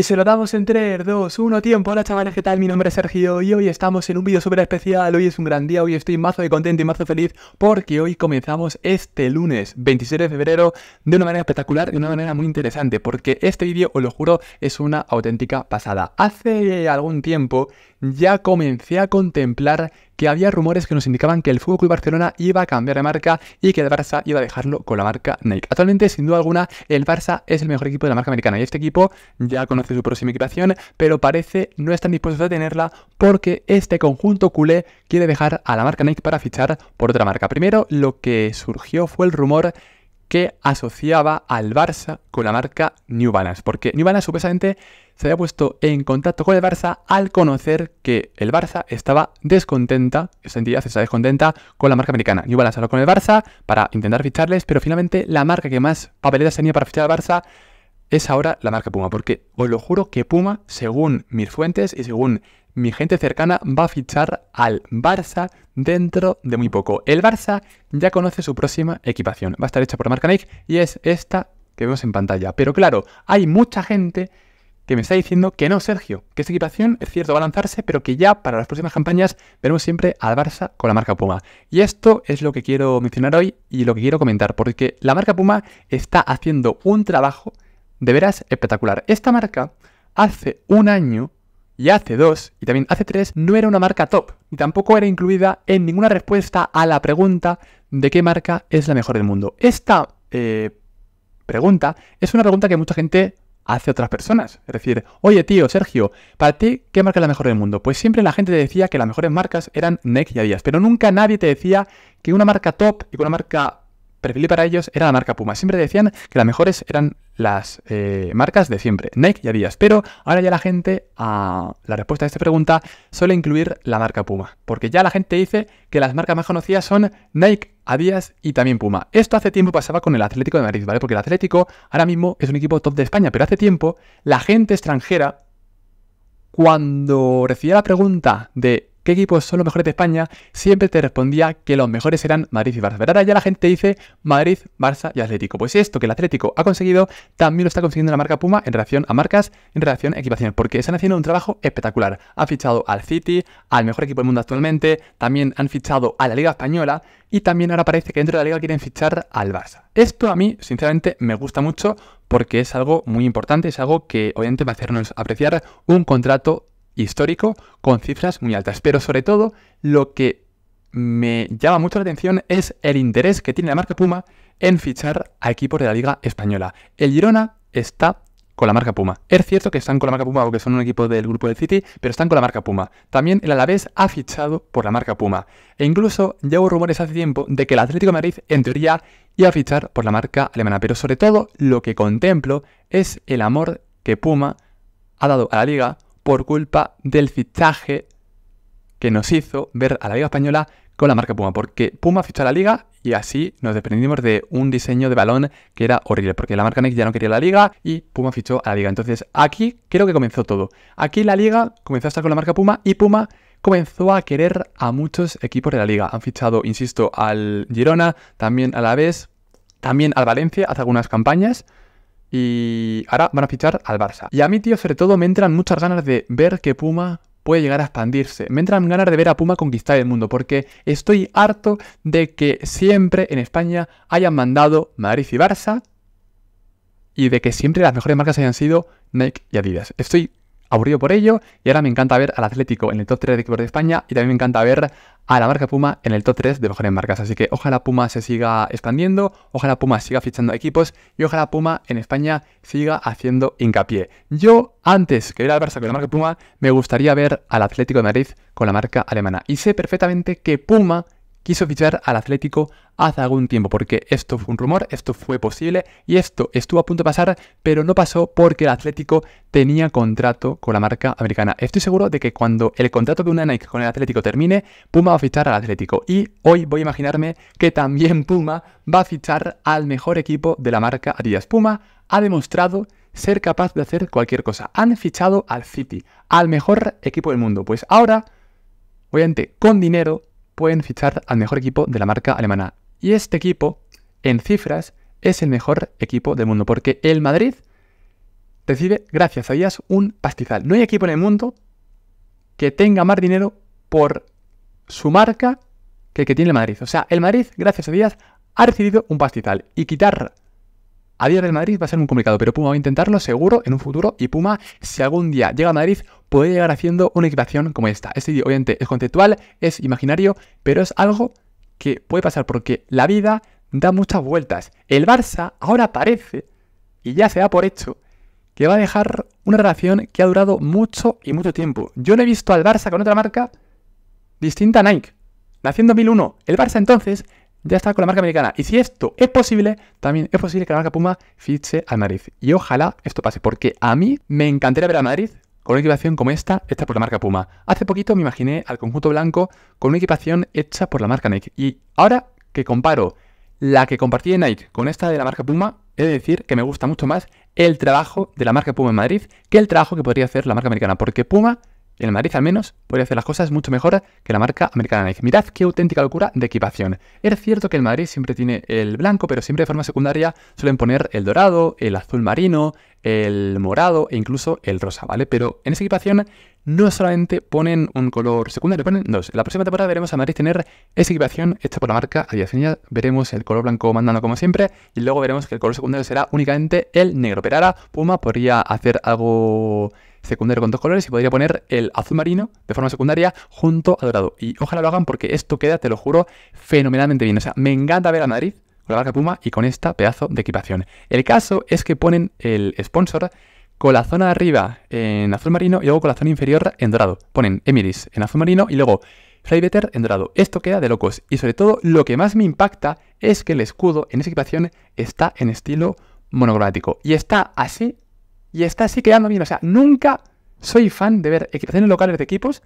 Y se lo damos entre 3, 2, 1, tiempo. Hola chavales, ¿qué tal? Mi nombre es Sergio y hoy estamos en un vídeo súper especial. Hoy es un gran día, hoy estoy mazo de contento y mazo feliz porque hoy comenzamos este lunes 26 de febrero de una manera espectacular, de una manera muy interesante, porque este vídeo, os lo juro, es una auténtica pasada. Hace algún tiempo ya comencé a contemplar que había rumores que nos indicaban que el FC Barcelona iba a cambiar de marca y que el Barça iba a dejarlo con la marca Nike. Actualmente, sin duda alguna, el Barça es el mejor equipo de la marca americana y este equipo ya conoce su próxima equipación, pero parece no están dispuestos a tenerla porque este conjunto culé quiere dejar a la marca Nike para fichar por otra marca. Primero, lo que surgió fue el rumor que asociaba al Barça con la marca New Balance, porque New Balance supuestamente se había puesto en contacto con el Barça al conocer que el Barça estaba descontenta, Esa entidad estaba descontenta con la marca americana. ...y iba a lanzarlo con el Barça para intentar ficharles, pero finalmente la marca que más papeletas tenía para fichar al Barça es ahora la marca Puma, porque os lo juro que Puma, según mis fuentes y según mi gente cercana, va a fichar al Barça dentro de muy poco. El Barça ya conoce su próxima equipación, va a estar hecha por la marca Nike y es esta que vemos en pantalla. Pero claro, hay mucha gente que me está diciendo que no, Sergio, que esta equipación es cierto, va a lanzarse, pero que ya para las próximas campañas veremos siempre al Barça con la marca Puma. Y esto es lo que quiero mencionar hoy y lo que quiero comentar, porque la marca Puma está haciendo un trabajo de veras espectacular. Esta marca hace un año y hace dos, y también hace tres, no era una marca top, y tampoco era incluida en ninguna respuesta a la pregunta de qué marca es la mejor del mundo. Esta eh, pregunta es una pregunta que mucha gente Hace otras personas. Es decir, oye tío, Sergio, para ti, ¿qué marca es la mejor del mundo? Pues siempre la gente te decía que las mejores marcas eran Nike y Adidas, pero nunca nadie te decía que una marca top y una marca preferida para ellos era la marca Puma. Siempre decían que las mejores eran las eh, marcas de siempre, Nike y Adidas. Pero ahora ya la gente, a la respuesta a esta pregunta, suele incluir la marca Puma. Porque ya la gente dice que las marcas más conocidas son Nike, Díaz y también Puma. Esto hace tiempo pasaba con el Atlético de Madrid, ¿vale? Porque el Atlético ahora mismo es un equipo top de España, pero hace tiempo la gente extranjera, cuando recibía la pregunta de equipos son los mejores de España, siempre te respondía que los mejores eran Madrid y Barça. Pero ahora ya la gente dice Madrid, Barça y Atlético. Pues esto que el Atlético ha conseguido, también lo está consiguiendo la marca Puma en relación a marcas, en relación a equipaciones, porque están haciendo un trabajo espectacular. Han fichado al City, al mejor equipo del mundo actualmente, también han fichado a la Liga Española y también ahora parece que dentro de la Liga quieren fichar al Barça. Esto a mí, sinceramente, me gusta mucho porque es algo muy importante, es algo que obviamente va a hacernos apreciar un contrato histórico con cifras muy altas. Pero sobre todo, lo que me llama mucho la atención es el interés que tiene la marca Puma en fichar a equipos de la Liga Española. El Girona está con la marca Puma. Es cierto que están con la marca Puma porque son un equipo del grupo del City, pero están con la marca Puma. También el Alavés ha fichado por la marca Puma. E incluso ya hubo rumores hace tiempo de que el Atlético de Madrid, en teoría, iba a fichar por la marca alemana. Pero sobre todo, lo que contemplo es el amor que Puma ha dado a la liga por culpa del fichaje que nos hizo ver a la Liga Española con la marca Puma, porque Puma fichó a la Liga y así nos desprendimos de un diseño de balón que era horrible, porque la marca Nike ya no quería la Liga y Puma fichó a la Liga. Entonces aquí creo que comenzó todo. Aquí la Liga comenzó a estar con la marca Puma y Puma comenzó a querer a muchos equipos de la liga. Han fichado, insisto, al Girona, también a la vez, también al Valencia hace algunas campañas. Y ahora van a fichar al Barça. Y a mí, tío, sobre todo me entran muchas ganas de ver que Puma puede llegar a expandirse. Me entran ganas de ver a Puma conquistar el mundo, porque estoy harto de que siempre en España hayan mandado Madrid y Barça, y de que siempre las mejores marcas hayan sido Nike y Adidas. Estoy aburrido por ello. Y ahora me encanta ver al Atlético en el top 3 de equipos de España y también me encanta ver a la marca Puma en el top 3 de mejores marcas. Así que ojalá Puma se siga expandiendo, ojalá Puma siga fichando equipos y ojalá Puma en España siga haciendo hincapié. Yo, antes que ir al Barça con la marca Puma, me gustaría ver al Atlético de Madrid con la marca alemana. Y sé perfectamente que Puma quiso fichar al Atlético hace algún tiempo, porque esto fue un rumor, esto fue posible y esto estuvo a punto de pasar, pero no pasó porque el Atlético tenía contrato con la marca americana. Estoy seguro de que cuando el contrato de una Nike con el Atlético termine, Puma va a fichar al Atlético. Y hoy voy a imaginarme que también Puma va a fichar al mejor equipo de la marca Adidas. Puma ha demostrado ser capaz de hacer cualquier cosa. Han fichado al City, al mejor equipo del mundo. Pues ahora, obviamente, con dinero pueden fichar al mejor equipo de la marca alemana. Y este equipo, en cifras, es el mejor equipo del mundo, porque el Madrid recibe, gracias a Díaz, un pastizal. No hay equipo en el mundo que tenga más dinero por su marca que el que tiene el Madrid. O sea, el Madrid, gracias a Díaz, ha recibido un pastizal. Y quitar a Díaz del Madrid va a ser muy complicado, pero Puma va a intentarlo seguro en un futuro. Y Puma, si algún día llega a Madrid, Puede llegar haciendo una equipación como esta. Este obviamente es conceptual, es imaginario, pero es algo que puede pasar porque la vida da muchas vueltas. El Barça ahora parece, y ya se da por hecho, que va a dejar una relación que ha durado mucho y mucho tiempo. Yo no he visto al Barça con otra marca distinta a Nike. Naciendo en 2001. El Barça entonces ya está con la marca americana. Y si esto es posible, también es posible que la marca Puma fiche al Madrid. Y ojalá esto pase, porque a mí me encantaría ver a Madrid con una equipación como esta, hecha por la marca Puma. Hace poquito me imaginé al conjunto blanco con una equipación hecha por la marca Nike. Y ahora que comparo la que compartí en Nike con esta de la marca Puma, he de decir que me gusta mucho más el trabajo de la marca Puma en Madrid que el trabajo que podría hacer la marca americana. Porque Puma el Madrid al menos podría hacer las cosas mucho mejor que la marca americana Nike. Mirad qué auténtica locura de equipación. Es cierto que el Madrid siempre tiene el blanco, pero siempre de forma secundaria suelen poner el dorado, el azul marino, el morado e incluso el rosa, ¿vale? Pero en esa equipación no solamente ponen un color secundario, ponen dos. La próxima temporada veremos a Madrid tener esa equipación hecha por la marca Adidas. Veremos el color blanco mandando como siempre y luego veremos que el color secundario será únicamente el negro. Pero ahora Puma podría hacer algo secundario con dos colores y podría poner el azul marino de forma secundaria junto al dorado. Y ojalá lo hagan porque esto queda, te lo juro, fenomenalmente bien. O sea, me encanta ver a Madrid con la barca Puma y con esta pedazo de equipación. El caso es que ponen el sponsor con la zona de arriba en azul marino y luego con la zona inferior en dorado. Ponen Emiris en azul marino y luego Flybetter en dorado. Esto queda de locos. Y sobre todo, lo que más me impacta es que el escudo en esa equipación está en estilo monocromático. Y está así y está así quedando bien. O sea, nunca soy fan de ver equipaciones locales de equipos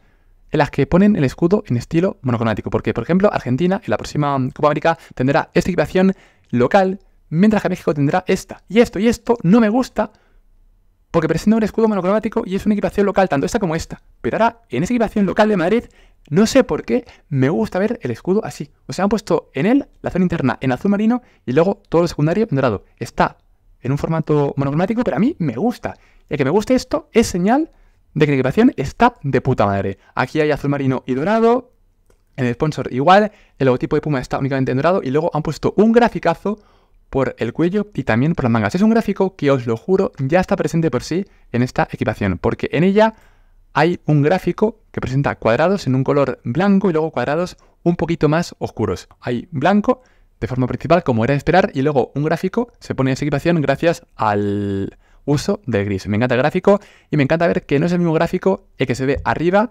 en las que ponen el escudo en estilo monocromático. Porque, por ejemplo, Argentina en la próxima Copa América tendrá esta equipación local, mientras que México tendrá esta. Y esto y esto no me gusta porque presenta un escudo monocromático y es una equipación local, tanto esta como esta. Pero ahora, en esa equipación local de Madrid, no sé por qué me gusta ver el escudo así. O sea, han puesto en él la zona interna en azul marino y luego todo lo secundario en dorado. Está en un formato monocromático, pero a mí me gusta. El que me guste esto es señal de que la equipación está de puta madre. Aquí hay azul marino y dorado, en el sponsor igual, el logotipo de Puma está únicamente en dorado y luego han puesto un graficazo por el cuello y también por las mangas. Es un gráfico que os lo juro ya está presente por sí en esta equipación, porque en ella hay un gráfico que presenta cuadrados en un color blanco y luego cuadrados un poquito más oscuros. Hay blanco, de forma principal, como era de esperar, y luego un gráfico se pone en esa equipación gracias al uso del gris. Me encanta el gráfico y me encanta ver que no es el mismo gráfico el que se ve arriba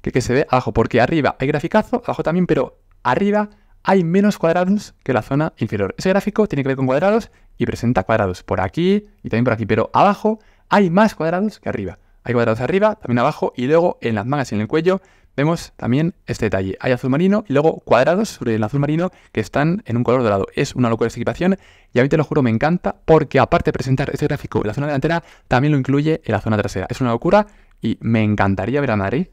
que el que se ve abajo, porque arriba hay graficazo, abajo también, pero arriba hay menos cuadrados que la zona inferior. Ese gráfico tiene que ver con cuadrados y presenta cuadrados por aquí y también por aquí, pero abajo hay más cuadrados que arriba. Hay cuadrados arriba, también abajo, y luego en las mangas y en el cuello Vemos también este detalle. Hay azul marino y luego cuadrados sobre el azul marino que están en un color dorado. Es una locura esta equipación y a mí te lo juro me encanta porque aparte de presentar este gráfico en la zona delantera, también lo incluye en la zona trasera. Es una locura y me encantaría ver a Madrid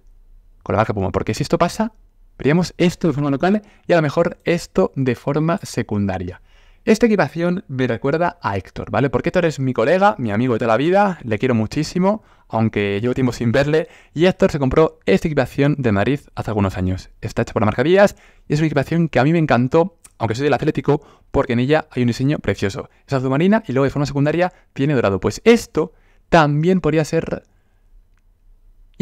con la marca Puma porque si esto pasa, veríamos esto de forma local y a lo mejor esto de forma secundaria. Esta equipación me recuerda a Héctor, ¿vale? Porque Héctor es mi colega, mi amigo de toda la vida, le quiero muchísimo, aunque llevo tiempo sin verle, y Héctor se compró esta equipación de Madrid hace algunos años. Está hecha por la marca y es una equipación que a mí me encantó, aunque soy del Atlético, porque en ella hay un diseño precioso. Es azul marina y luego de forma secundaria tiene dorado. Pues esto también podría ser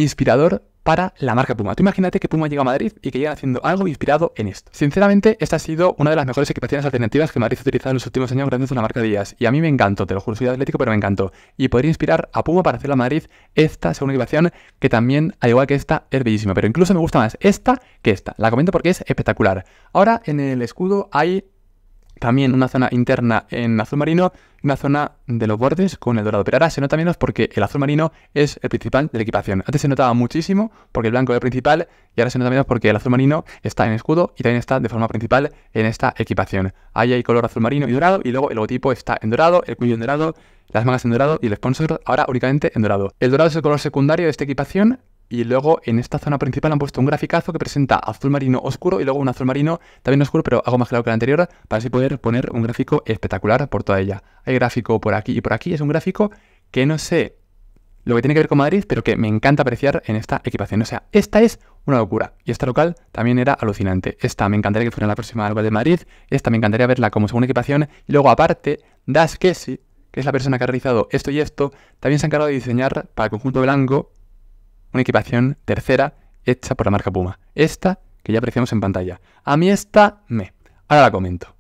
inspirador para la marca Puma. Tú imagínate que Puma llega a Madrid y que llega haciendo algo inspirado en esto. Sinceramente, esta ha sido una de las mejores equipaciones alternativas que Madrid ha utilizado en los últimos años gracias a la marca Díaz. Y a mí me encantó, te lo juro, soy atlético, pero me encantó. Y podría inspirar a Puma para hacerlo a Madrid esta segunda equipación, que también, al igual que esta, es bellísima. Pero incluso me gusta más esta que esta. La comento porque es espectacular. Ahora, en el escudo hay también una zona interna en azul marino y una zona de los bordes con el dorado. Pero ahora se nota menos porque el azul marino es el principal de la equipación. Antes se notaba muchísimo porque el blanco era el principal y ahora se nota menos porque el azul marino está en escudo y también está de forma principal en esta equipación. Ahí hay color azul marino y dorado y luego el logotipo está en dorado, el cuello en dorado, las mangas en dorado y el sponsor ahora únicamente en dorado. El dorado es el color secundario de esta equipación y luego en esta zona principal han puesto un graficazo que presenta azul marino oscuro y luego un azul marino también oscuro, pero algo más claro que el anterior, para así poder poner un gráfico espectacular por toda ella. Hay gráfico por aquí y por aquí, es un gráfico que no sé lo que tiene que ver con Madrid, pero que me encanta apreciar en esta equipación. O sea, esta es una locura. Y esta local también era alucinante. Esta me encantaría que fuera la próxima local de Madrid. Esta me encantaría verla como segunda equipación. Y luego, aparte, Das Kesi, que es la persona que ha realizado esto y esto, también se ha encargado de diseñar para el conjunto blanco una equipación tercera hecha por la marca Puma. Esta que ya apreciamos en pantalla. A mí esta me. Ahora la comento.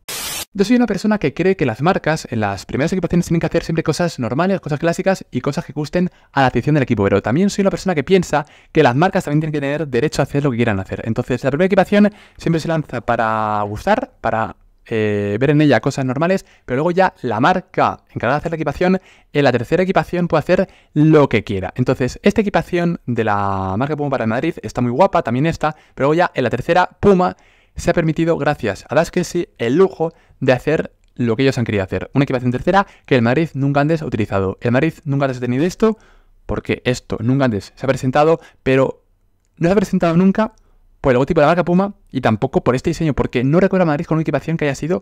Yo soy una persona que cree que las marcas en las primeras equipaciones tienen que hacer siempre cosas normales, cosas clásicas y cosas que gusten a la afición del equipo, pero también soy una persona que piensa que las marcas también tienen que tener derecho a hacer lo que quieran hacer. Entonces, la primera equipación siempre se lanza para gustar, para eh, ver en ella cosas normales, pero luego ya la marca encargada de hacer la equipación, en la tercera equipación puede hacer lo que quiera. Entonces, esta equipación de la marca Puma para Madrid está muy guapa, también esta, pero luego ya en la tercera, Puma se ha permitido, gracias a que sí el lujo de hacer lo que ellos han querido hacer. Una equipación tercera que el Madrid nunca antes ha utilizado. El Madrid nunca antes ha tenido esto, porque esto nunca antes se ha presentado, pero no se ha presentado nunca por el logotipo de la marca Puma y tampoco por este diseño, porque no recuerdo a Madrid con una equipación que haya sido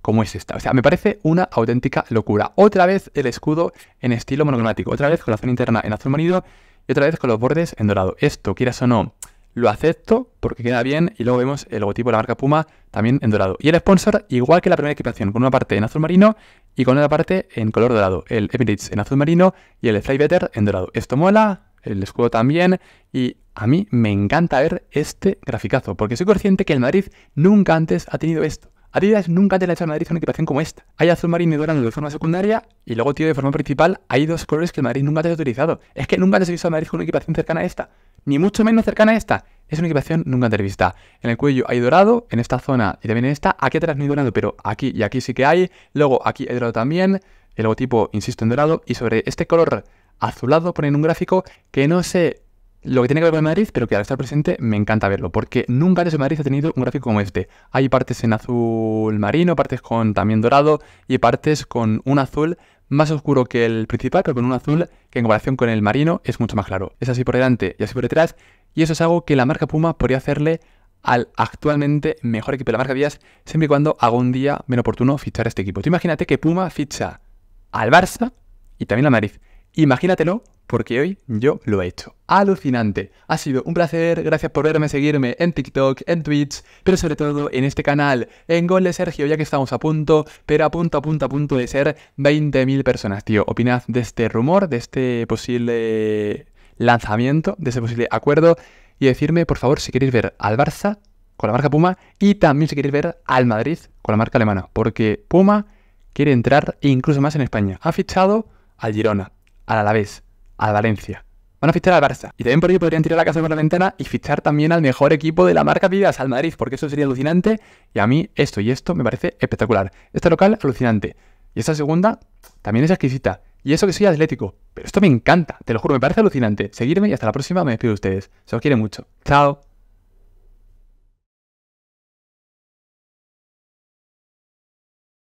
como es esta. O sea, me parece una auténtica locura. Otra vez el escudo en estilo monocromático, otra vez con la zona interna en azul marino y otra vez con los bordes en dorado. Esto, quieras o no, lo acepto porque queda bien y luego vemos el logotipo de la marca Puma también en dorado. Y el sponsor, igual que la primera equipación, con una parte en azul marino y con otra parte en color dorado. El Emirates en azul marino y el Fly Better en dorado. Esto mola, el escudo también, y a mí me encanta ver este graficazo, porque soy consciente que el Madrid nunca antes ha tenido esto. Adidas nunca te la ha hecho a Madrid una equipación como esta. Hay azul marino y dorado de forma secundaria y luego, tío, de forma principal hay dos colores que el Madrid nunca te ha utilizado. Es que nunca te has visto a Madrid con una equipación cercana a esta, ni mucho menos cercana a esta. Es una equipación nunca antes vista. En el cuello hay dorado, en esta zona y también en esta. Aquí atrás no hay dorado, pero aquí y aquí sí que hay. Luego aquí hay dorado también. El logotipo, insisto, en dorado. Y sobre este color azulado ponen un gráfico que no sé lo que tiene que ver con Madrid, pero que al estar presente me encanta verlo, porque nunca antes Madrid ha tenido un gráfico como este. Hay partes en azul marino, partes con también dorado y partes con un azul más oscuro que el principal, pero con un azul que en comparación con el marino es mucho más claro. Es así por delante y así por detrás, y eso es algo que la marca Puma podría hacerle al actualmente mejor equipo de la marca Díaz, siempre y cuando un día menos oportuno fichar este equipo. imagínate que Puma ficha al Barça y también al Madrid. Imagínatelo, porque hoy yo lo he hecho. Alucinante. Ha sido un placer, gracias por verme, seguirme en TikTok, en Twitch, pero sobre todo en este canal, en Gol de Sergio, ya que estamos a punto, pero a punto, a punto, a punto de ser 20.000 personas, tío. Opinad de este rumor, de este posible lanzamiento, de ese posible acuerdo, y decirme, por favor, si queréis ver al Barça con la marca Puma y también si queréis ver al Madrid con la marca alemana, porque Puma quiere entrar incluso más en España. Ha fichado al Girona la Alavés, al Valencia. Van a fichar al Barça. Y también por ello podrían tirar la casa por la ventana y fichar también al mejor equipo de la marca Vidas, al Madrid, porque eso sería alucinante. Y a mí esto y esto me parece espectacular. Esta local, alucinante. Y esta segunda también es exquisita. Y eso que soy atlético. Pero esto me encanta, te lo juro, me parece alucinante. Seguirme y hasta la próxima, me despido de ustedes. Se os quiere mucho. Chao.